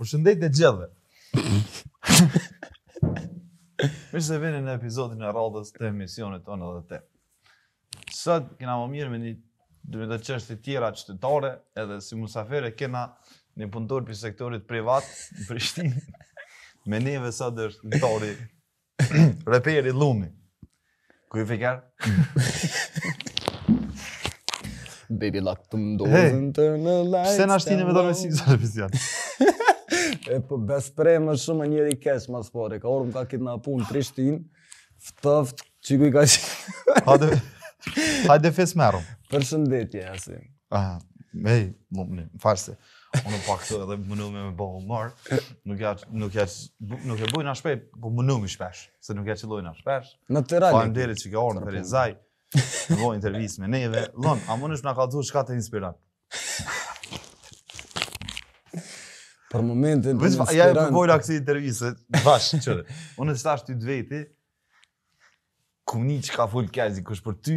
Përshëndetje gjithëve. Mishë se vini në episodin e radhës të emisionit tonë edhe te. Sot kena më mirë me një dhe të tjera qëtëtare edhe si musafere kena një punëtor për sektorit privat në Prishtinë. me neve dhe është në tori reperi lumi. Ku i fikar? Baby lock të mdozën të në lajtë në ashtinë me dorë si E po best më shumë njëri kes po, më sporë. Ka urrëm ka kit në punë Trishtin. Ftoft çiku i ka. Hajde. Hajde fes merr. Përshëndetje asi. Ah, me mumne, farsë. Unë po edhe mënu me me bëllë Nuk jatë, nuk jatë, nuk jatë, nuk jatë, nuk jatë, nuk jatë, nuk jatë, nuk jatë, nuk jatë, nuk jatë, nuk jatë, nuk jatë, nuk jatë, nuk jatë, nuk jatë, a jatë, nuk jatë, të jatë, nuk për momentin të inspirant. Ja e përbojla këtë intervjisë, vashë në qërë. Unë e shtasht ty vetë, ku një që ka full kezi, kush për ty,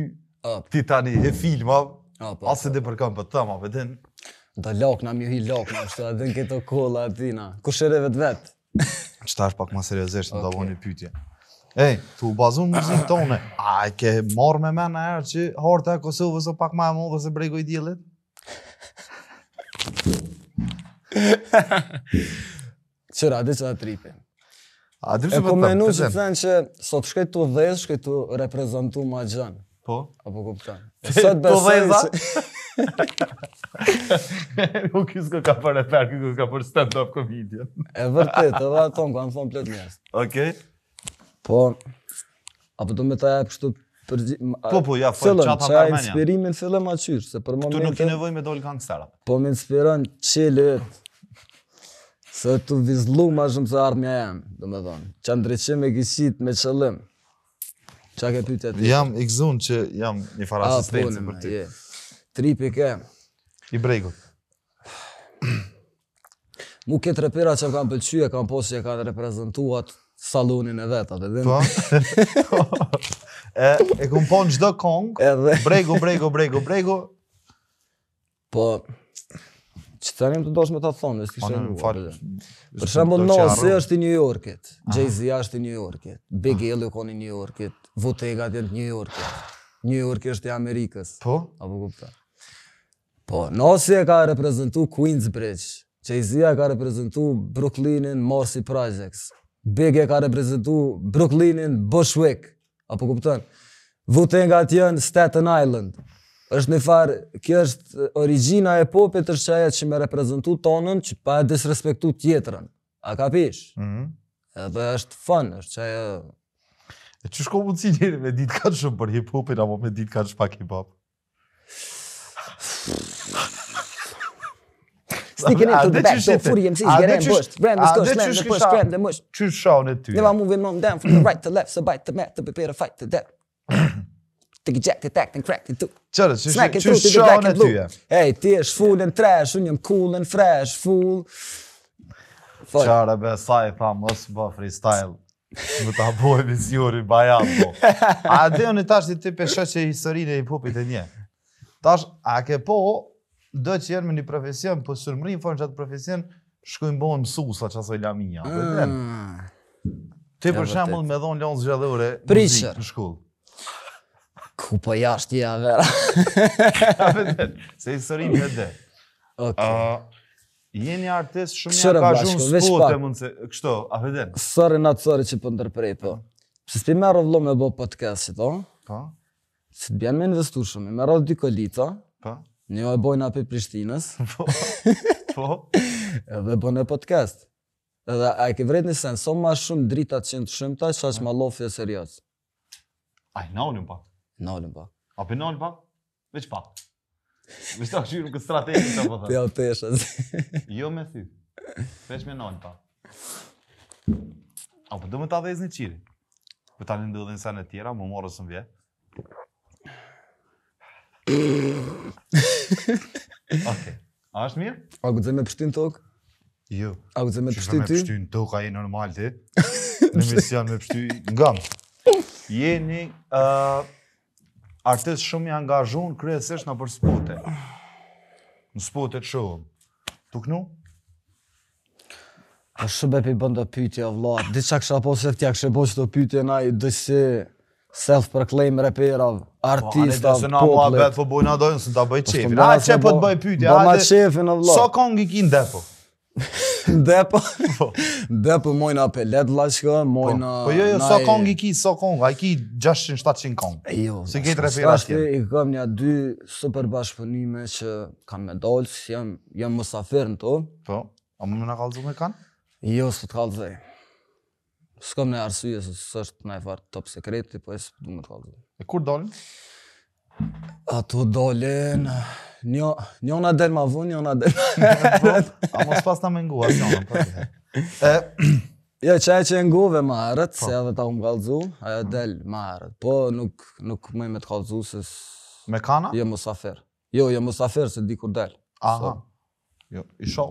ti tani e filma, asë dhe përkëm për po të më vedin. Da lakna, mi hi lakna, është dhe adhen këto kolla atina. Kush e revet vetë? Qëtash pak ma seriosesht në davon një pytje. Ej, të u bazun më zinë tone, a e ke marrë me me erë që harta e Kosovës o pak ma e modhës se bregoj djelit? Qëra, dhe që da tripe. A, dhe që po, po menu që të thënë që sot shkaj të dhe, shkaj të reprezentu ma gjënë. Po? Apo kuptan. Sot besoj që... Po dhe Nuk i kë ka për e perë, kësë ka për stand-up video. e vërtit, edhe atëm, ku anë thonë plët njësë. Okej. Po, apo do me taja kështu për Po, po, ja, fëllë, qatë hapa armenja. Qa inspirimin fëllë ma se për momentin... Këtu nuk i nevoj me dollë kanë sara. Po, inspiron Se të vizlu ma shumë se ardhëmja jam, do me thonë. Qa ndryqim e kishit me qëllim. Qa ke pyte të? Jam i këzun që jam një farë asistencë për ti. Je. Tripi I bregut. Mu këtë repera që kam pëlqyje, kam posë që kam reprezentuat salonin e vetë, atë dhe po. e, e kumë ponë gjdo kongë, bregu, bregu, bregu, bregu. Po, që të njëmë të dosh me të thonë, nështë kështë po, në uarë. Për shambull, nëse është i New Yorkit, Jay-Z është i New Yorkit, Big L u i New Yorkit, Votega të New Yorkit, New York është i Amerikës. Po? Apo kupta. Po, nëse e ka reprezentu Queensbridge, Jay-Z e ka reprezentu Brooklynin Marcy Projects, Big e ka reprezentu Brooklynin Bushwick, apo kupta. Votega të jënë Staten Island, është një farë, kjo është origjina e popit është që aja që me reprezentu tonën, që pa e disrespektu tjetërën. A ka pish? Mm -hmm. Edhe është fun, është që aja... E që shko mundësi njëri me ditë ka shumë për hip-hopin, apo me ditë ka shumë për hip-hop? Stick in it the back, do furi jem si gjerë në bësht, brem dhe s'kosht, lem dhe pësht, brem dhe mësht. Qështë shau në ty? Never moving on down from the right to left, so bite the mat, to prepare to fight të gjekti, tek, të krek, të tu. Qërë, që shonë e tyja. Ej, ti është full në trash, unë jëmë cool në fresh, full. Qërë, be, sa i tha, mos bë freestyle. Më të abojmë i zjuri, bajam, po. A dhe unë i tash ti për shë që historinë e i popit e nje. Tash, a ke po, dhe që jenë me një profesion, po sërmërin, fërën që atë profesion, shkujmë bojë mësus, sa qasoj lamia. Mm. Ti për shembull me dhon Leon Zgjallore në shkollë. Ku po jasht ti vera? A vetë se i sori dhe. Okej. Je Uh, Jeni artist shumë një ka shumë spote mund se kështo, a fedem? Sorry, në sorry që pëndër prej, po. Pëse po. s'pi me rëvlo me bo podcastit, o? Po. Se të bjenë me investu shumë, me rëvlo dy kolita. Po. Një e bojnë api Prishtinës. Po. Po. Edhe bojnë e podcast. Edhe a e ke vrejt një sen, so ma shumë drita qëndë shumë taj, që ashtë ma lofi e serios. i një Nalën pak. Po. A për nalën pak? Veç pak. Veç ta shqyru këtë strategi të po thërë. Ja, peshë. jo me thy. Veç me nalën pak. Po. A për do me ta vezë një qiri? Për ta një ndodhe njësa në tjera, më morë së më vje. Oke. A është mirë? A këtë me pështin tokë? Jo. A këtë me pështin ty? Që me pështin tokë a e normal ti? në misja me pështin... Nga Jeni... Uh, Artist shumë i angazhun kryesesht në për spote. Në spote të shumë. Tuk nuk? A po shumë e për bënd të pyti e vla. Dicë aksha po se tja kështë e bështë të pyti na i dësi self-proclaim rapper av poplit... Po, anë e dhe se nga mua vetë po bojnë a dojnë, së ta të bëjt po, qefin. Po, a që po të bëjt pyti, a dhe... Bëjnë qefin, vla. Sa kongi kinë depo? Depa. Po, po. Depa po, mojnë apë led lashka, mojnë... Po jo, jo, sa kong i ki, sa kong, a i ki 600-700 kong. jo, si ki të shkashti, i kam një dy super bashkëpunime që kanë me dollë, jam jam jem në to. Po, a më më në me kanë? Jo, së të kalëzu. ne arsye në arsuje, së është e top sekreti, po e së du më E kur dollën? A tu dolen... Njo, njona del ma vun, njona del ma heret. A mos pas ta me nguha, njona, përkje. Jo, qaj që e nguve ma heret, po. se edhe ta hum galdzu, ajo del ma heret. Po, nuk, nuk me me t'kaldzu, se Me kana? Jo, mos afer. Jo, jo, mos afer, se di kur del. Aha. jo, i sho...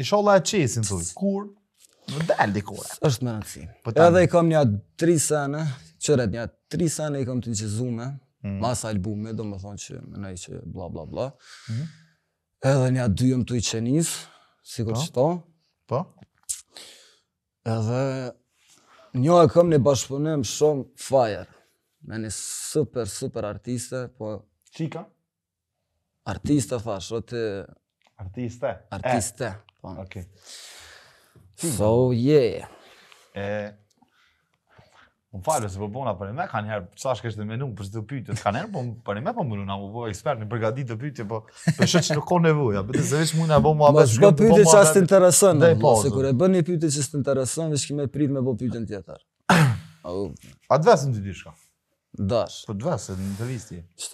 I la e qesin, tuj. Kur? Në del di kur. është me në po Edhe i kam një atë tri sene, qëret një atë tri sene i kam të një qizume, mm. mas albumi do më thonë që më nëjë që bla bla bla. Mm -hmm. Edhe një atë dyëm të i qenisë, si kur që to. Po? Edhe një e këm një bashkëpunim shumë fajer. Me një super, super artiste, po... Qika? Artiste, thash, rëti... Artiste? Artiste, e. po. Okay. So, yeah. E, Po më falë, se përbona po për e me, ka njerë, qa kështë dhe menu, për të pyte, ka njerë, po për e me për po mënu, na më bëhe ekspert, në përgadit të pyte, po për shë që nuk ko nevoja, për të zëveç mund e bo mua me shkët, po më që dhe i pozë. Se kur e bën një pyte që së të interesën, vishë ki prit me bo pyte në A A të vesë në të dishka? Dash. Po të vesë, visti. Se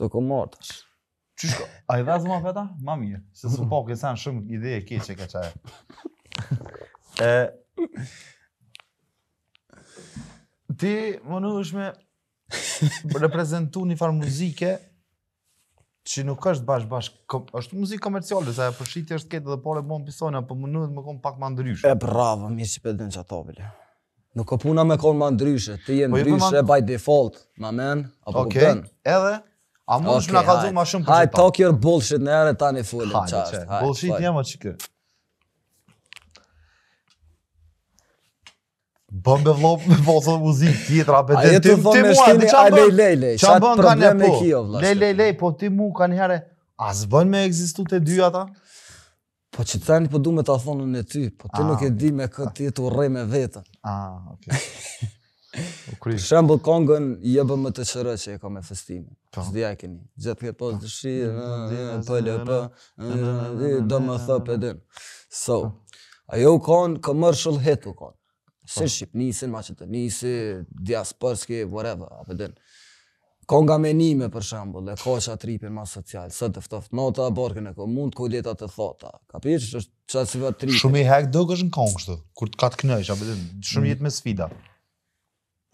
keqe Ti më në është me reprezentu një farë muzike që nuk është bashkë bashkë, është muzikë komerciale, se përshitje është ketë dhe pole bon pisonja, për më nëhet më konë pak më ndryshë. E bravo, mi si përdojnë që ato Nuk ka puna me konë më ndryshë, ti jenë po, ndryshë e by default, më men, apo okay. këpën. Edhe, a më okay, është më në kalëzumë ma shumë për gjithë Hajt, talk your bullshit në ere tani fulli. Hajt, bullshit jemë që kërë. Bëm pra me po me vozë muzikë tjetra, apet e ti mua, dhe që am bën, që am bën ka një po, lej, lej, lej, po ti mu ka një herë, a zbën me egzistu të dy ata? Po që të tani po du me ta thonën e ty, po ti nuk e ah. di me këtë ti të me vetën. A, ah, okej. Okay. Shembo kongën, je bë më të qërë që e ka me festimin. Zdi po. a keni, gjithë këtë ah, po zëshirë, po e pëllë, do më thë pëdin. So, po. ajo kon, commercial hit u kon. Si në po. Shqipni, si në diasporski, whatever, apë din. Ka nga menime, për shambull, e ka që atë ripin ma social, së të ftoft nota, borgën e ko mund, ko leta të thota. Ka për që që atë si vë ripin. Shumë i hek dëgë është në kongështë, kur të ka të a apë din, shumë mm. jetë me sfida.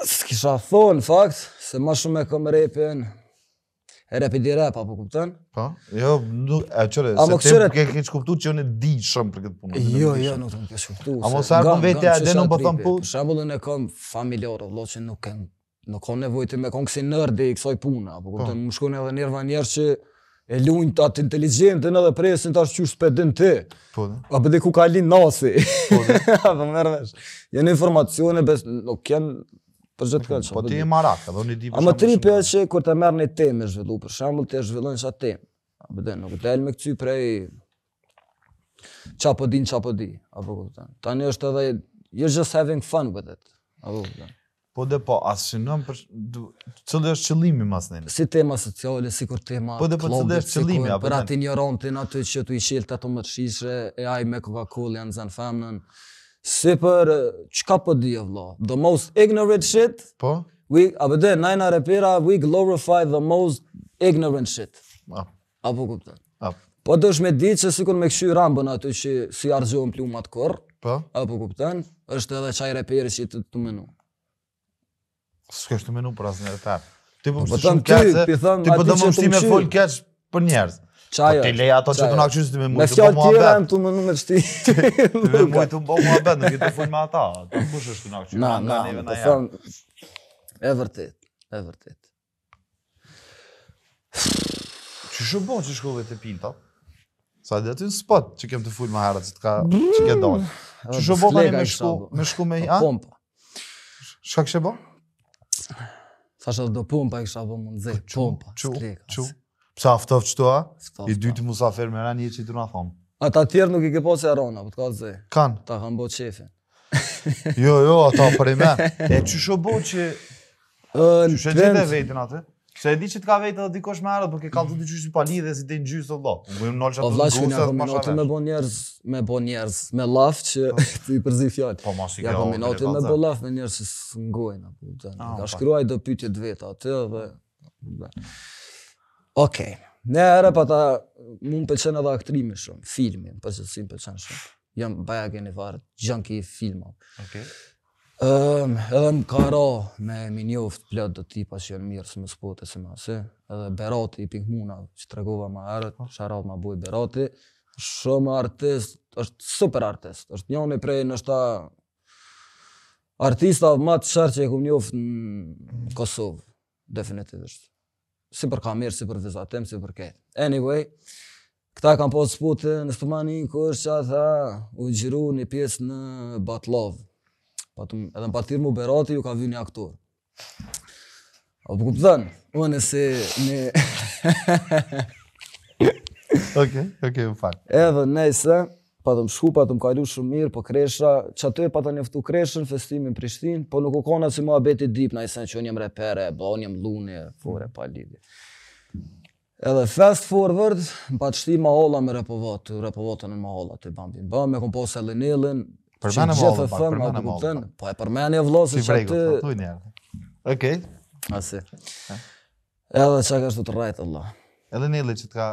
Së kisha thonë, fakt, se ma shumë e kom repin, rap di rap apo kupton? Po. Jo, nuk e çore, se te kësure... ke hiç kuptuar që unë di shumë për këtë punë. Jo, jo, nuk e jo, ke kuptuar. Amo sa kom vetë a denon po thon po. Për shembullin e kom familjor, vëllai që nuk kanë nuk kanë nevojë të më kanë kësi nërdi i kësaj pune, apo po. kupton, më shkon edhe nerva njerëz që e lujnë të atë inteligjentën edhe presin tash çu spedën ti. Po. A bëdë ku ka linë nasi. Po. Po merresh. Jan informacione bes nuk kanë për gjithë këllë që. Po ti e marak, edhe unë i di për shumë. A më tri për që kur të merë një temë e zhvillu, për shambull të e zhvillojnë sa temë. A bëdhe, po nuk del me këty prej qa po din, qa po di. A po këtë. Ta një është edhe, you're just having fun with it. A po këtë. Po dhe po, a synon për cilë është qëllimi mas nëjnë? Si tema sociale, si kur tema po dhe po, klogit, është qëllimi, si kur po për atë njërontin, atë që të i shilë të ato mërshishre, e aj me Coca-Cola, janë zanë femnën, Si për çka po di vëlla. The most ignorant shit. Po. We apo dhe nine repira, we glorify the most ignorant shit. Ma. A po kupton? Po do shme ditë që sikur me këshy rambën aty që si arzohën plumat kërë. Po? A po kupten, është edhe qaj reperi që i të të menu. Së kështë të menu për asë njërë të tarë. Ti po, po më po të shumë kecë, ti po do më shumë kecë për njerëzë. Qajo, po ti leja ato që të na qështë me mujtë të bo mua bëndë. Me fjallë tjera e më të më në me qëti. Të me të mua bëndë, në këtë të me ata. Të më kush është të nga qështë. Na, na, të po thon. e vërtet, e vërtit. Që shë bo që shkove të pinta? Sa dhe aty në spot që kem të full më herët që të ka që ke dojnë. Që shë bo tani me shku me shku me i Pompa. Shka kështë bo? Thashe do pompa i kështë abo mundë dhe, pompa, skleka. Që, që, Qa që qëtu a? I dytë po. musafer me rani një që i të nga thonë. A ta tjerë nuk i ke po se arona, po ka zë. Kanë? Ta kanë bo qefe. jo, jo, ata për i me. E që shë bo që... Që shë gjithë e vetin atë? Se e di që ka vetë edhe dikosh me arët, mm. po kalë të të qështë i pali dhe si të në gjysë të do. Mujem nëllë që atë të gusë dhe të pashanesh. Po vlashë, kënë me bo njerëz, me bo njerëz, me laf që t'i përzi me laf me që së ngojnë. Ah, ka shkruaj Okej. Okay. Në era po ta mund të pëlqen edhe aktrimi shumë, filmi, po se si pëlqen shumë. Jam baja gjeni varë, gjanki filma. Okej. Okay. um, edhe më ka me më njoft plot do tipa që janë mirë më spote, se më asë. Edhe Berati i Pinkmuna që tregova më herët, oh. Po. shara më buj Berati, shumë artist, është super artist. Është një nga prej nështa artistave më të çarçë që kum njoft në Kosovë, definitivisht si për kamerë, si për vizatim, si për këtë. Anyway, këta kam po të sputë në spëmani në kërë që a tha u gjiru një pjesë në Batlov. Patum, edhe në patirë mu berati ju ka vy një aktor. A për po kuptën, unë e si një... Okej, okej, më falë. Edhe, nëse, pa të më shku, pa të më kalu shumë mirë, po kresha, që aty e pa të njëftu kreshën, festimin Prishtin, po nuk u kona që mua beti dip, në sen që njëm repere, bo njëm luni, fore, pa lidi. Edhe fast forward, më pa të shti ma me repovat, repovatën e ma të i bambi. Ba, me kom po e lënilin, që në gjithë e fëmë, më po e përmeni e vlasë që aty... Okej. Asi. Edhe që ka shtu të rajtë, Allah. Edhe nilin që të ka...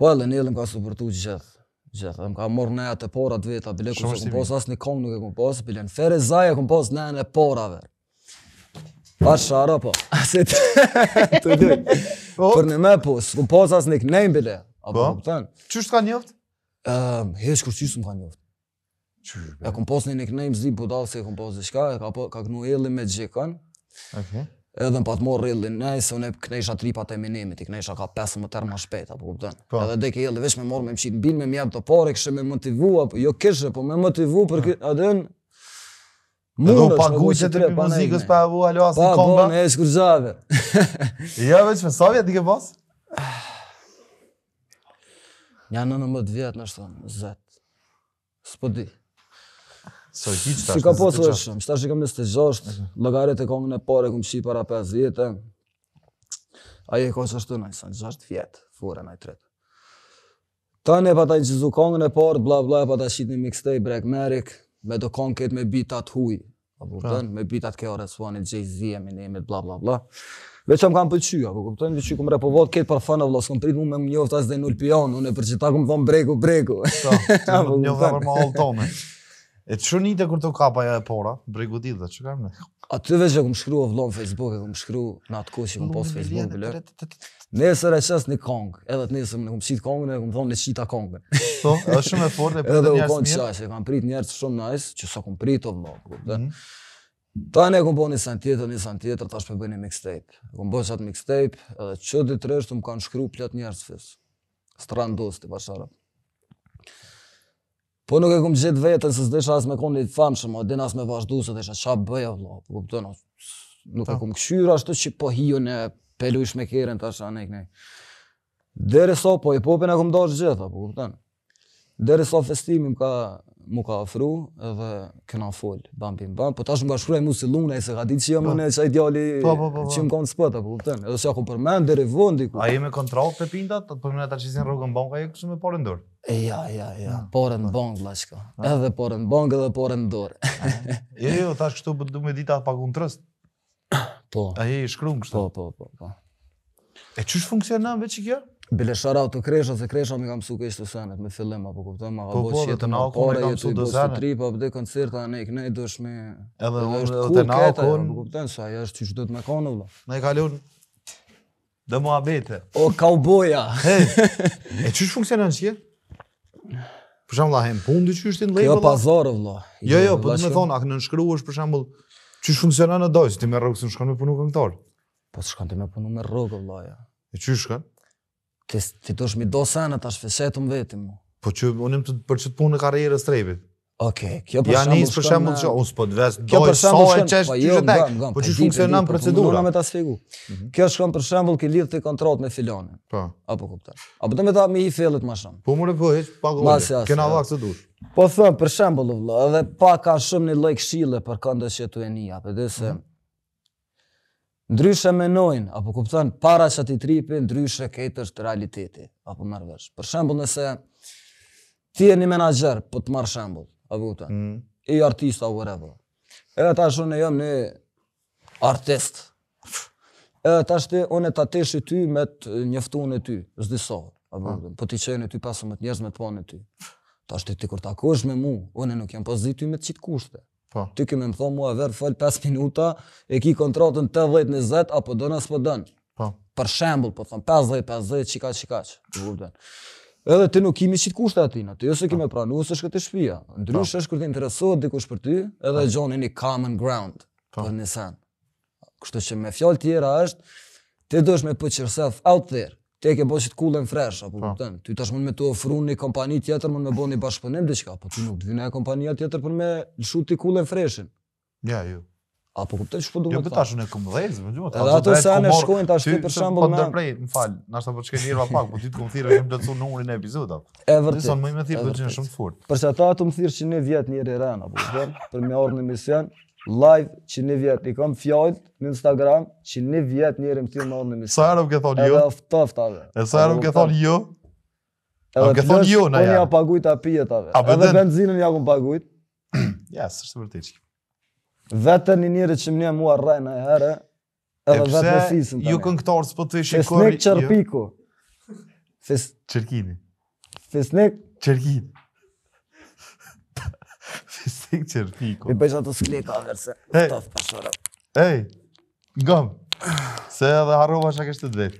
Po, edhe ka supportu gjithë. Gjë, dhe më ka morë në e të pora të veta, bile ku kërë këmë posë, asë një kongë nuk e këmë posë, bile në fere e këmë posë nejën e në pora, dhe. Pa shara, po. Asë të të dujnë. Po. Për në me posë, këmë posë asë një kënejmë, bile. A po, po të Qështë ehm, ka njëftë? Um, Hesh kërë qështë më ka njëftë. E këmë posë një një kënejmë zi, po dalë se këmë posë dhe shka, ka, po, ka kënu me gjekën. Okay edhe në patë morë rillin, nëjë se unë e këne isha tri e minimit, i këne isha ka pesë më tërë ma shpetë, apë kuptën. Po. Edhe dhe ke jelë, vesh me morë me më qitë, bilë me mjebë të pare, kështë me më t'i jo kështë, po me më t'i vu, për kështë, adë në... Edhe u paguqë që të pi muzikës për e vu, alo asë në po, kombë? Pa, bo, në e shkur zhave. Jo, veç me sovja, t'i ke bos? Nja në në mëtë vjetë, në shtë Sërgjit që ka posë është, më shtashtë kam 26, okay. lëgarit e kongën e pare këmë shi para 5 vjetë, a e kosë është të nëjë, 6 vjetë, fure nëjë tretë. Tanë e pa ta incizu kongën e parë, bla bla, e pa ta shqit një mixtej, brek merik, me do kongë ketë me bitat huj, a bu pra. me bitat ke orë, suani, gjej zhje, me nejmet, bla bla bla. Veç që më kam pëqy, a ku kuptojnë, veç që këmë repovot ketë për fanë, vlo, s'kom prit mu me më njoftë as dhe nul pion, unë e përqita breku, breku. Ta, pra, të më njoftë dhe E të shonit e kur të kapa e pora, brej godit dhe që kam në? A të veç e këmë shkru o vlonë Facebook, e këmë shkru në atë kohë që këmë posë Facebook, bële. Nesër e qësë një kongë, edhe të nesër me këmë qitë kongën e këmë thonë në qita kongën. Po, edhe shumë e forë dhe për të njërës mirë. Edhe u konë qashë, e kam prit njërës shumë nice, që sa këmë prit o vlonë, këmë mhm. Ta ne këmë bo po një sen tjetër, një sen tjetër, ta shpe bëj një mixtape. Këmë bo qatë mixtape, edhe që ditërështë më kanë shkru plët njërës fisë. Strandos të basharëm. Po nuk e kum gjithë vetën, se s'desh as me kondit famë shumë, edhe as me vazhdu, se desha qa bëja, vlo, po kuptën, nuk e kum këshyra ashtu që po hiu në pelu me kërën, ta shë ne. Dere sa po i popin e kum dash gjithë, po kuptën. Dere sa festimim ka mu ka afru dhe këna fol, bam, bim, bam. Po tash më ka shkruaj mu si luna e se ka ditë që jam po. në e qaj djali po, po, që më ka spëta, po këpëten. Edhe që ja ku përmen, dere vëndi. A jemi kontrol të pindat, të përmenet të qizin rrugën bank, a jemi jo kështu me porën dorë? E ja, ja, ja, ah, porën bank, la qka. Edhe porën bank, edhe porën dorë. Ah. Jo, jo, tash kështu për du me dita pak unë trëst. Po. A i shkru kështu? Po, po, po. E qështë funksionan veç i kjo? Bile shara të kresha, se kresha mi kam su kështë të senet, me fillim, apo kuptoj, ma po, po, po, dhe qëtë në pare, kam su bëtë të tri, pa pëdi koncerta, ne i knej me... Edhe unë dhe të në akon... Po kuptojnë, se aja është që që të me kone, vla. Ne i kalion... Dhe mua abete. O, kauboja! e që shë funksionën që? Për shambull, a hem pundi që është i në lejë, vla? Kjo pazarë, vla. Jo, jo, jo për po të me thonë, a kënë është, për shambull, që shë funksionën ti me rogë, se me punu këngëtarë? Po, të shkanë ti me me E ke fitosh mi do sene, ta shfeset unë mu. Po që unë të për që punë në karierë Okej, okay, kjo për ja, shembull. Ja nis për shembull çka, unë po të vesh. Kjo për shembull çesh ti vetë. Po ju jo, funksionon po procedura. Unë me ta sfigu. Mhm. Kjo shkon për shembull ke lidh të kontrollt me filonin. Po. Apo kuptoj. Apo do me ta me i fillet më shumë. Po më po hiç pa gjë. Ke na vakt të dush. Po thon për shembull vëlla, edhe pa ka shumë në lloj këshille për këndës që tu e nia, për se mm -hmm ndryshe menojnë, apo kuptojnë, para që ati tripi, ndryshe këtë është realiteti, apo marrë Për shembul nëse ti e një menager, po të marrë shembul, apo kuptojnë, mm. i artist, apo whatever. Edhe ta shumë e jam një artist. Edhe ta shte, unë e ta teshi ty me të njëftun e ty, zdiso, sot. Apo, ah. mm. Po ti qenë e ty pasu me të njerëz me të panë e ty. Ta shte, ti kur ta me mu, unë nuk jam pozitiv me të qitë kushte. Po. Ty kemë më thonë mua vër fol 5 minuta e ki kontratën 80 në 20 apo do na s'po don. Po. Për shembull, po thon 50 50 çika çika. Kupton. Edhe ti nuk kimi çit kushta aty, jo ose kimë po. pranu ose shkëtë shtëpia. Ndrysh po. është kur ti interesohet dikush për ty, edhe po. gjoni një common ground. Po nisan. Kështu që me fjalë të tjera është ti dosh me po out there. Te ke bosh të kullën fresh apo po. kupton? Ty tash mund me të ofruan një kompani tjetër, mund me bëni bashkëpunim diçka, po ti nuk vjen në kompania tjetër për me lëshut jo, të kullën freshën. Ja, jo. Apo kupton çfarë do të thotë? Jo, tash në komdhëz, më duhet. Edhe ato sa ne shkojnë tash ti për shembull me. Po ndërprej, më fal, na sa po të shkënjë rva pak, po ditë kum thirrë jam blocu numrin e epizodat. E vërtetë. Do të thonë më i mëthi për gjë shumë të fortë. Përse ato atë më thirrë që ne vjet një rën apo kupton? Për me ordinë mision, live që një vjet, i kam fjallë në Instagram që një vjet njëri më tjilë në orë në Sa herë ke thonë jo? Edhe oftoft, E sa herë më ke thonë jo? Edhe ke thonë jo, në ja. Unë ja pagujt apijet, ave. edhe benzinen benzinën ja kom pagujt. ja, s'është shtë Vetëm që. një njëri që më një mua rrej në herë, edhe vetë në sisën. Ju këngëtorës për të ishë kërë... Fesnik jo? Çerpiku. Jo. Fes... Qërkini. Fesnik... Qërkini. Fik qërë fiko. I përshë ato s'klik aferë se të gëmë, se edhe harrova që kështë të drejtë.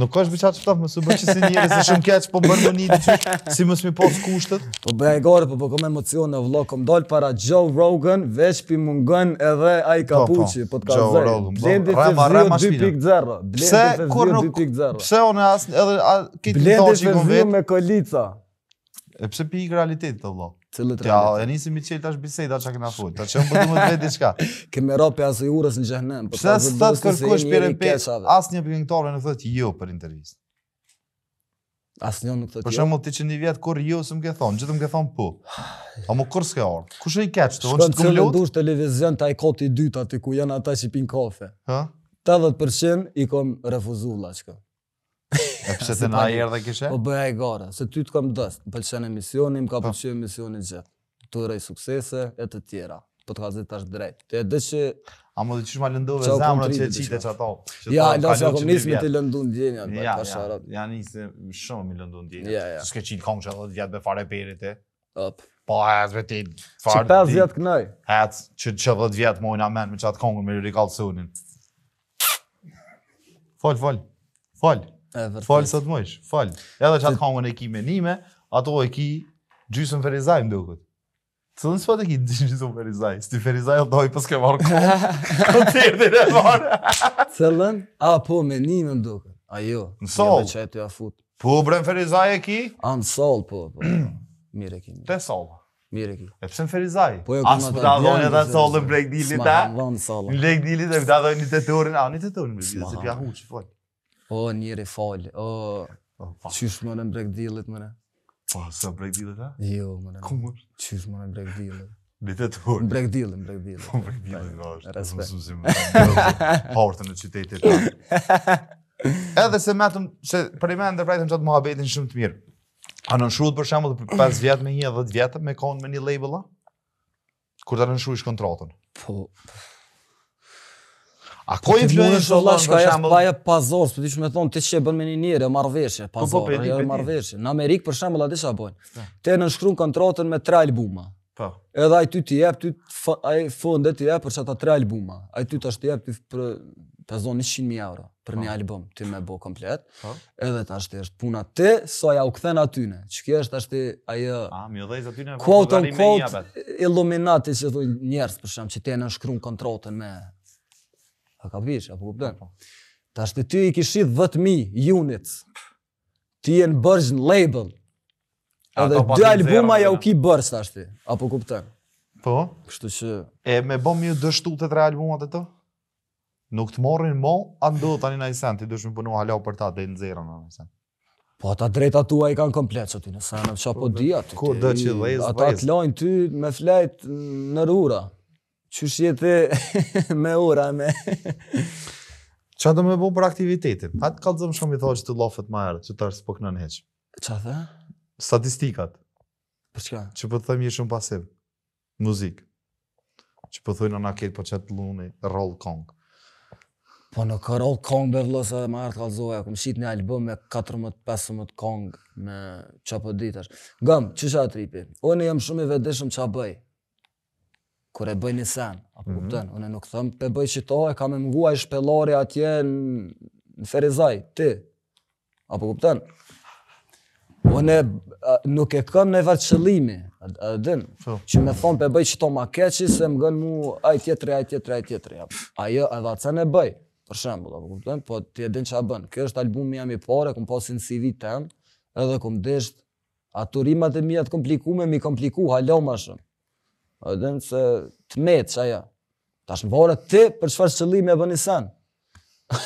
Nuk është bëqa që pëtof, më së që si njëri, se shumë keqë po bërë po po po në një të si më s'mi posë kushtët. Po bëja i gore, po përkëm emocion e vlogë, dollë para Joe Rogan, veç për mungën edhe aj kapuqi, po të ka zërë. Blendi të 2.0. Pse, kur nuk, pse onë asë, edhe këtë të toqë i konvetë. Blendi të me kolica. E pse për i realitetit të Cilët rrethë. Ja, e nisi mi çel tash biseda çka kemë afut. Tash un po duhet të vë diçka. Kemë rrope as i urës në xhenem. Po sa të kërkosh për një pesë. një pikëntor nuk thotë jo për intervistë. Asnjë nuk thotë jo. Për shembull ti një vjet kur jo më ke thon, gjithë më ke thon po. A më kurse ke orë? Kush e i kaç të vonë të kumë televizion Do të televizion koti i dytë aty ku janë ata që pin kafe. Hë? 80% i kom refuzuar atë çka. E pse të na erë dhe kishe? Po bëja i gara, se ty të kam dëst, më pëllëshen emisioni, më ka po. pëllëshen emisioni gjithë. Të rej suksese, e të tjera. Po të ka zetë tash drejt. Të e dhe që... A më dhe qysh ma lëndove zemrë që e qite që ato? Ja, da që akum nisë me të lëndu në djenja. Ja, ja, ja, ja shumë me lëndu në djenja. Ja, ja. Së ke qitë kongë që dhe vjetë me fare perit e. Op. Po, e zve ti... Që 5 vjetë kënoj? Hëtë, që 10 vjetë mojnë amen me qatë kongën me rikallë sunin. Fol, fol, fol. Fol vërtet. Fal sot mësh, fal. Edhe çat hangun e kimë nime, ato e ki gjysëm ferizaj më duket. Cëllën së fatë e ki të gjithë në Ferizaj, së të Ferizaj o dojë pësë po ke marrë kohë. Këtë të të të marrë. Cëllën? A, po, me një me mduke. A, jo. Në sol? Në sol? Në sol? Po, bre, Ferizaj e ki? A, në sol, po, po. Mire ki. Të sol? Mire ki. E pësë në Ferizaj? Po, jo, këmë të dhjënë në sol në bregdili ta? Në sol në sol në brek në sol në sol në sol në sol në sol në sol në sol në sol në O, njëri falë, o, qysh më në brek dillit më në? Po, së brek dillit, a? Jo, më në. është? Qysh më në brek dillit? Bitet hor. Brek dillin, brek dillin. Po, brek dillin, no, pra, është. Respekt. Po, më Hortë në qytetit. Edhe se me se për i me në dërprajtëm më habetin shumë të mirë. A në nëshruut për shembull për 5 vjetë me 10 vjetë me konë me një labela? Kur të në kontratën? po. A ko i flu një ka Allah shka jeshtë paja pazor, s'pëti shumë thonë, ti që e bën me një njërë, e marveshe, po, po, pazor, po, e Në Amerikë, për shumë, la a bojnë. Po. Te në nshkru në kontratën me tre albuma. Po. Edhe aj ty t'i jep, ty aj fundet për që ata tre albuma. Aj ty t'asht t'i jep t'i për pezon 100.000 euro për një album t'i me bo komplet. Pa. Edhe t'asht t'i është puna të, so aja u këthen atyne. Që kjo është t'asht ajo... A, illuminati për t'i kontratën me Po ka vish, apo kupton? Po. Tash ti i ke shit 10000 units. Ti je në label. A do albuma dal ja u po. ki bursh tash ti, apo kupton? Po. Kështu që e me bëm një dështu të tre albumat ato. Nuk të morrin mo, a ndo tani na i sen ti dëshmi punu halau për ta deri në zero në sa. Po ata drejta tua i kanë komplet sot në sa, apo po di atë. Ku do të qellëz? Ata të lajn ty me flight në rura që është jetë me ura, me... Qa do me bo për aktivitetin? Pa të kalëzëm shumë i thoshtë të lofët ma erë, që të arsë pëknë në heqë. Qa dhe? Statistikat. Për qka? Që po të thëmë i shumë pasiv. Muzik. Që po thëmë në në po për që të lunë roll kongë. Po në kërë roll kongë be vlo se ma erë të kalëzohet, ku më shqit një album me 14-15 kongë me qa për po ditash. Gëmë, që shë ripi? Unë jam shumë i vedeshëm qa bëjë kur e bën Nissan, a mm -hmm. kupton? Unë nuk them pe bëj shito, e kam munguar shpellore atje në Ferizaj, ti. A po kupton? Unë nuk e kam në vetë qëllimi, a din? Po. Që më thon pe bëj shito ma keçi se më gënë mu aj tjetër aj tjetër aj tjetër. Ajo e vacën e bëj. Për shembull, a po kupton? Po ti e din çfarë bën. Ky është albumi jam i parë ku pasin CV tëm, edhe ku më Aturimat e mia të komplikume, mi kompliku, halo më shumë edhe në se të metë që ajo. Ta shë vore ti për shfar qëllimi e bë një sen.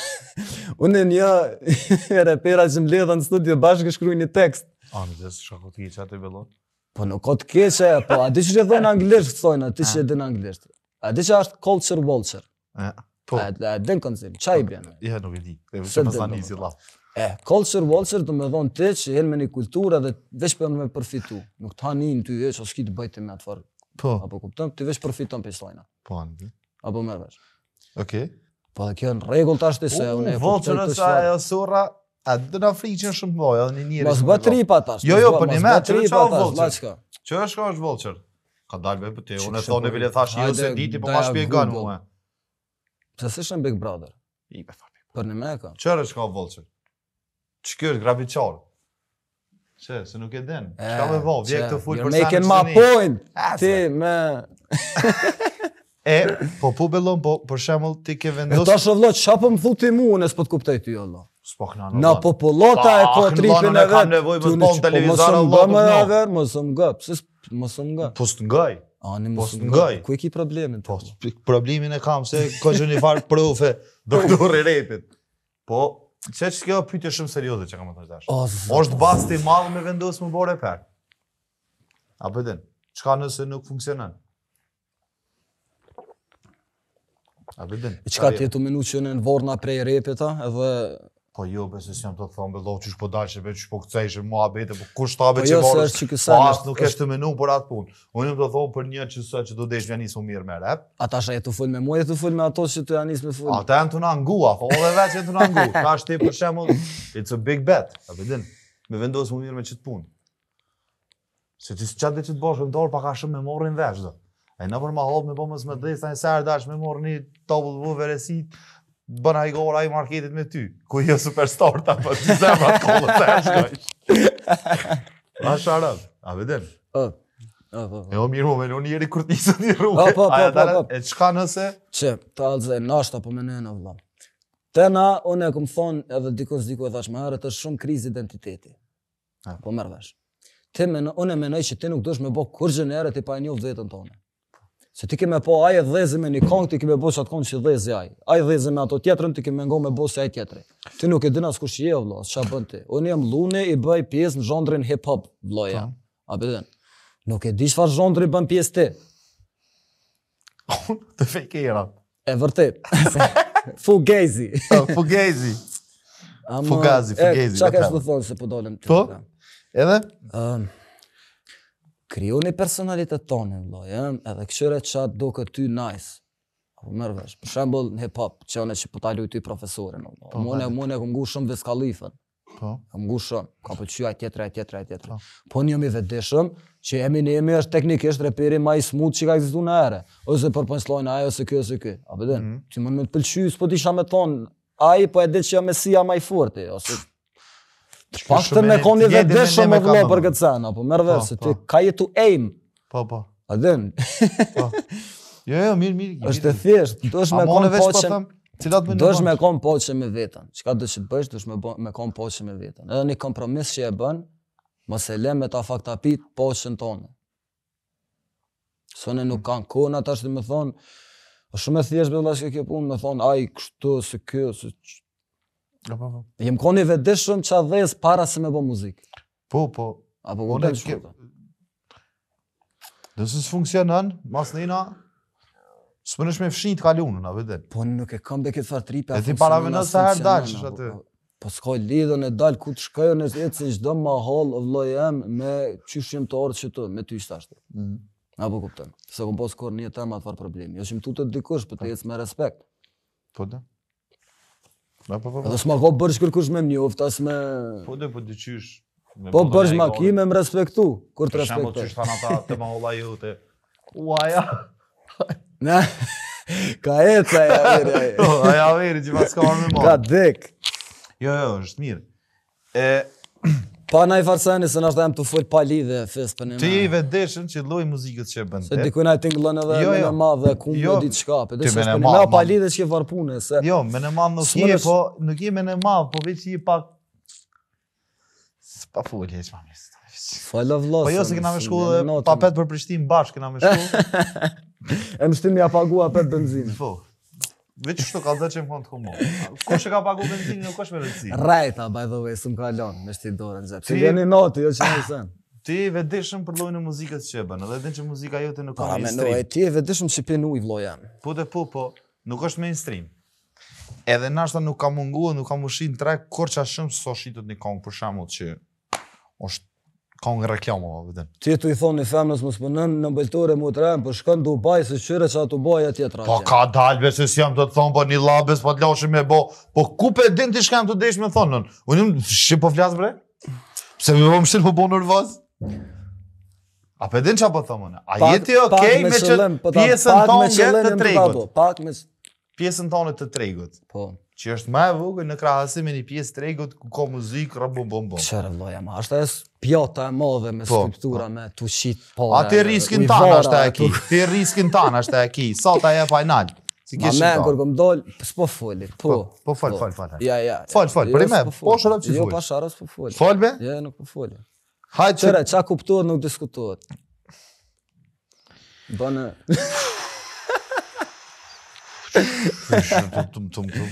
Unë e një repera që më ledhe në studio bashkë e shkruj një tekst. A, në gjithë shë shakot i qatë e bëllot? Po në o të keqe, po a di që që dhojnë anglisht, thojnë, a di që dhe eh. në anglisht. A di që është culture vulture. Eh, po. A, a di në konzim, qa i po, bjene? Ja, nuk e di, e vë që më thani i E, eh, culture walser të me dhonë ti që jenë me një kulturë dhe veç për me përfitu. Nuk të hani në ty e që s'ki të bëjti me atë farë Po. Apo kupton, ti vesh përfiton pesë lojna. Po, e Apo më vesh. Okej. Po kjo në rregull tash të se unë e kuptoj. Vocën e saj e surra a do na friqen shumë boj, edhe në njëri. Mos bë tri pa tash. Jo, jo, po ne me tri pa tash. Ço është kaç vocën? Ka dalë për ti, unë thonë bile thash jo se diti po ka shpjegon mua. Pse s'është në Big Brother? I ka thënë. Për ne me ka. Ço është ka vocën? Çkë është grabiçor? Çe, se nuk e den. Çka më vao, vjen të ful jo, për sa. Ne kemi ma point. Ah, ti më E po po bellon po për shembull ti ke vendosur. Tash vëllo çka po më thu ti mua nëse po të kuptoj ti vëllo. S'po kënaqem. Na popullota e po trifin e vet. Ne kemi nevojë të bëjmë televizion apo më ever, më som gap. Si më som gap. Po të ngaj. A ne më som gap. Ku e ki problemin? Po problemin e kam se ka zhuni far doktor i repit. Po Që që kjo pyte shumë seriose që ka më thashtash? O, së së... O, është i malë me vendosë më bërë po e A përden, qka nëse nuk funksionën? A përden... Po qka ka të jetu minu që në në vorna prej repeta edhe Po jo, besë si jam të thonë, bello, që shpo dalë, që shpo këtë se mua abete, po kush të abete po që jo, marrës, që kësane, po asë nuk menu për atë punë. Unë jam të thonë për një që sa që do desh janisë më mirë me rap. Ata shë jetu full me mua, jetu full me ato që të anisë me full. Ata janë të nangu, a fa, po, vetë të nangu. Ta shë ti për shemë, it's a big bet, a me vendosë mirë me punë. Se që të boshë, dorë pa ka shumë me morën vesh, dhe. E në për ma hopë dhe, sa një dash me veresit, bën ai gol ai marketit me ty. Ku je jo superstar ta po ti zemra të kollë po, po, po. jo, të shkoj. Ma sharab, a vë dem. Po. ë, E mirë, më lëni deri kur ti s'i di rrugë. Po, po, po. E çka nëse? Ç, tallze alze nashta po më nën vëllai. Te na unë kam thon edhe diku s'diku e thash më herët është shumë krizë identiteti. po marrvesh. Te më unë më nëse ti nuk dosh me bë kurxhën herët e pa njëu vetën tonë. Se ti kemë po ajë dhezi me një kongë, ti kemë bosë atë kongë që dhezi ajë. Ajë dhezi me ato tjetërën, ti më ngo me bosë ajë tjetëri. Ti nuk e din as kush je, vëlla, s'ha bën ti. Unë jam lune i bëj pjesë në zhondrin hip-hop, vlo, po. A bëdhen. Nuk e di çfarë zhondri bën pjesë ti. të fejke E vërtet. fugezi. fugezi. Fugazi, po, fugezi. E, qa të thonë se po dolem të të të të të kriju një personalitet tonë, ja? edhe këshyre qatë do këtë ty nice. Apo mërvesh, për shembol në hip-hop, që jone po që pëtaj lujtë i profesorin. Po, mune, mune, ku mgu shumë vis kalifën. Po. Ku mgu shumë, ka për qyja tjetëra, tjetëra, tjetëra. Po një mi vedeshëm, që jemi në emi është teknikisht reperi ma i smutë që ka egzistu në ere. Ose për për slojnë ajo, ose kjo, ose kjo. Apo dhe, mm -hmm. ty mund me të pëlqyjë, s'po t'isha me thonë, po e dhe që jam e si jam a i ose Pastë me koni vetë deshëm me vëllë për këtë sen apo merr vesh po, se po. ti ka jetu aim. Po po. A den. Po. Jo, jo, mirë, mirë. Është e thjeshtë, duhet me koni vetë po them. Cilat më duhet me koni po me veten. Çka do të bësh, duhet me me koni po me veten. Edhe një kompromis që e bën, mos e lë me ta faktapit po tonë. Sonë nuk kanë kon atash të më thon. është shumë e thjeshtë bëllash kjo punë, më thon ai kështu se ky, se Apo, apo. Po. Jem koni vedeshëm që a para se me bë muzik. Po, po. Apo, po, po, po, po, po, po, po, po, po, Së më nëshme fshin të kalunë, në vëdhe. Po nuk e kam dhe këtë farë tripe. E ti para me sa herë dalë aty. Po, po s'koj lidhën e dal ku të shkojë në zetë, çdo gjdo ma holë, em, me qysh jem të orë që me ty ishtë ashtë. Mm. Apo kuptëm. Sa kom po një tema të far problemi. Jo shim të të dikush, për të jetës po. me respekt. Po dhe? Na, po, po, po, po. Edhe s'ma bërsh kërkush me mjoft, as me... Po dhe po dyqysh. Po bërsh ma ki me më respektu, kur të respektu. Për shemë, qysh të ma ola ju Uaja... Na. Ka e të aja veri aje. Aja veri, që ka marrë me marrë. Ka dek. Jo, jo, është mirë. E, Pa na i farseni se nështë dhejmë të full pa lidhe fest për një me. Ti i vendeshën që loj muzikët që bëndë. Se dikun e tingëllën edhe jo, jo. me në madhe, ku më jo, di shka. Për dhe shkë për një me pa lidhe që ke varpune. Se... Jo, me në madhe nuk je, po, nuk je me në madhe, po veç i e pak... Së pa full e që ma misë. Fall of loss. Po jo se këna me shku dhe pa petë për Prishtinë bashkë këna me shku. e më shtim një apagua Veç çto ka dhënë çem kont humor. Kush e ka pagu benzinën, nuk është me rëndësi. Rajta by the way, s'm ka lënë me shtit dorën xhep. Ti jeni notë, jo që ai sen. Ti e vetëshëm për llojin e muzikës që bën, edhe edhe që muzika jote nuk ka mainstream. Po, mendoj, ti e vetëshëm si pe nuj vlloja. Po te po, po, nuk është mainstream. Edhe nashta nuk ka munguar, nuk ka mushin track korça shumë so shitet në kong për shembull që është kongë reklamo, vëdhen. Ti të i thonë një femnës mos punën, në mbëltore mu të rëmë, për shkën Dubai se qyre që të boja tjetë rrasje. Po ka dalbe se si jam të të thonë, po një labes, po të shumë me bo, po ku pe din të shkën të desh me thonë, nën? Unë jëmë shqipë po flasë bre? Pse me po më shqipë po bo A pe din që po thonë, A jeti okej me që po pjesën tonë jetë të tregut? me Pjesën tonë të tregut? Po që është më e vogël në krahasim me një pjesë tregut ku ka muzikë rrë bom bom bom. Çfarë vloja më? Është as pjata e madhe me po, po. me tushit po. A ti riskin tan është ai ki? Ti riskin tan është ai ki? Sa ta jep final? Si kish. Ma kur kom dol, s'po foli. Po. Po, po fol fol fol. Ja ja. Fol fol, po më. Po shara çfarë? Jo, po jo, shara s'po foli. Fol be? Jo, nuk po foli. Hajde, çfarë çka kuptohet nuk diskutohet. Bëna. Tum tum tum tum.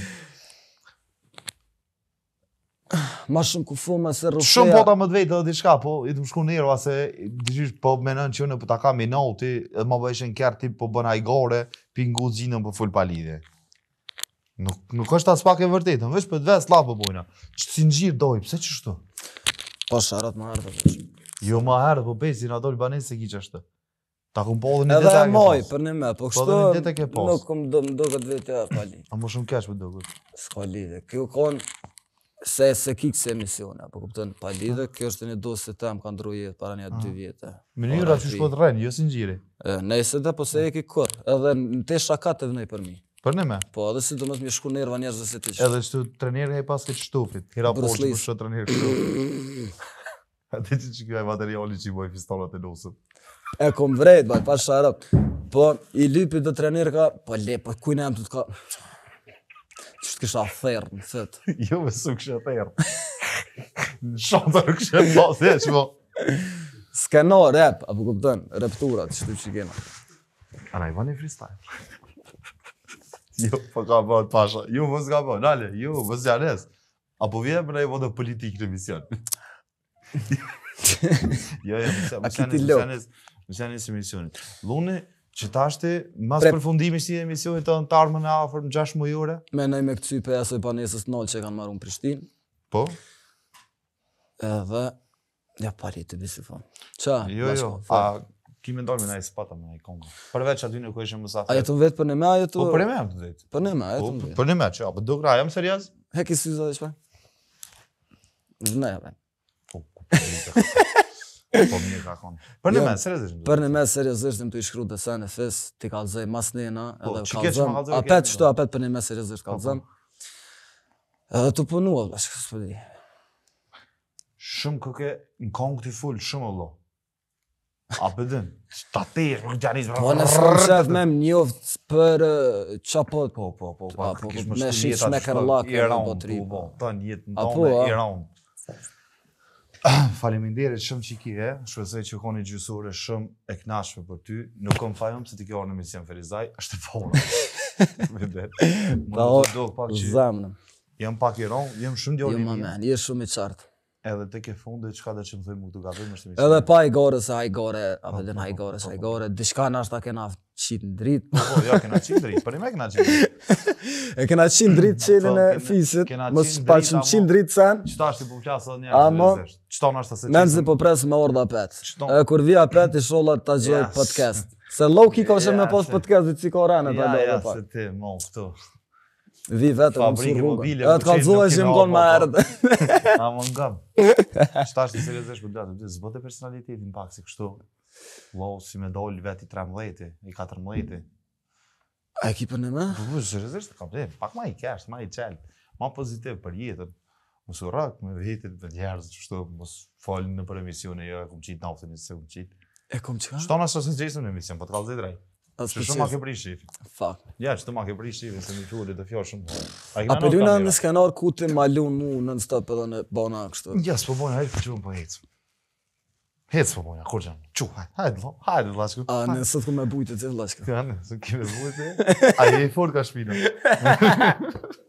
ma shumë kufu, ma se rrëfeja. Shumë pota më të vejtë diçka, po, i të më shku njërë, vase, dyqysh, po menën që unë, po ta ka minoti, dhe ma bëjshë po në kjerë, po bëna i gore, pi ngu zinën për po full palidhe. Nuk, nuk është as pak e vërtetë, në vështë për të vesë la për po bojna. Që të si në gjirë dojë, pëse që shtu? Po, sharat ma herë, po. Jo, ma herë, po, pesi, në dojë banesë se ki që shtu. Ta kum po dhe një detek e pas. moj, për një me, po kështu nuk kum do këtë vetë e pali. A më shumë kesh për do këtë. Skali dhe, kjo konë, se se kik se misiona, po kupton, pa lidhë, kjo është një dosë se më ka jetë para një ah. dy vjetë. Mënyra që të rren, jo si gjiri. Ne se da, po se e ki kur, edhe në te shakat e për mi. Për në me? Po, edhe si do mësë mjë shku nerva njerëzë se ti qështë. Edhe që të trenirë e pas këtë shtufit, hira po që më shë trenirë këtë. A Ate që që kjoj materiali që i boj pa Po, i do ka, po le, po të ka. Shtë kësha therë, në thët. jo, me su kësha therë. Në në kësha në basë, e shmo. Ska rap, apo këpëtën, reptura, të shtu që kena. A na i bani freestyle? jo, po ka bërë të pasha. Jo, më s'ka bërë, nale, jo, më s'ja nesë. Apo vje më na i bërë dhe politikë në mision. jo, jo, më s'ja nesë, më s'ja nesë, më s'ja më s'ja Që tashti, mas Pre... përfundimi si emisionit të në tarmën e afer në 6 mujore? Me nëj me këtësy për për e të nëllë që e kanë marru në Prishtinë. Po? Edhe, ja pari të bisi fa. Qa? Jo, jo, a ki me ndonë me nëjë spata me nëjë kongë. Përveç aty në kojshë mësa fërë. A jetëm vetë për në me, a jetëm... Po për në me, a jetëm vetë. Për në me, a jetëm vetë. Për në me, që, a po, do kra, jam serias? Heki syza dhe qëpa? Në e, Po, për në mes, seriozisht. Për në mes, seriozisht në të ishkru të sa në fes, ti ka të mas në na, po, edhe ka A zëm, apet a apet për në mes, seriozisht po, ka Edhe të punu, allë, përdi. Shumë këke, në kongë këti full, shumë allo. A përdin, që të të të të të të të të të të të Po, të të po. të të të po, të të të të Faleminderit shumë që ki e, shpesoj që koni gjysore shumë e kënaqshme për ty, nuk kam fajmë se ti kjo orë në mision Ferizaj, është e vërtetë. Me orë, zemnëm. Jem pak i rongë, jem shumë djoni. Jo, i Jem më men, shumë i qartë. Edhe të ke fundit, çka do të më thujmë këtu ka është një Edhe pa i gore se a i gore, a përden ai i po, gore po, se i po. gore, dishka në ashta kena çit në dritë. Po, jo, kena çit në dritë, për një me kena çit. E kena çit në dritë qëllin e fisit, mos që pa qënë qitë dritë sen. Qëta është i po flas dhe njerë në rizështë, qëta në ashta se qitë? Menë po presë me orda petë, kur vija petë i shola ta gjithë podcast. Se low-key ka vëshem në post podcast, dhe cikorane, për dojnë dhe pak. Ja, se ti, mon, këtu. Vi vetë, më si po. rrugë. Po të ka zullë e shimë konë më erët. A më në gëmë. Qëta është në seriëzesh për dhëtë, zbët e personalitetin në pak si kështu. Wow, si me dollë veti 13-ti, i 14-ti. A ekipën e me? Po, po, seriëzesh të kam dhe, pak ma i kesh, ma i qelë. Ma pozitiv për jetën. Më së rrak, me vitit dhe njerës, qështu, më së falin në për emisione, jo, e kom qitë naftën, e se kom qitë. E kom qitë? Shtona së në emision, po të kalë Është shumë ke prish shifin. Ja, çto ma ke prish shifin se më thuli të fjalë shumë. A po luna në skenar ku ti ma lun mu non stop edhe në bona kështu. Ja, s'po bona, ai të çum po ec. Hec po bona, Çu, hajde, hajde vllaçku. A ne sot ku me bujtë ti vllaçku. Ja, ne sot bujtë. Ai e fort ka shpinën.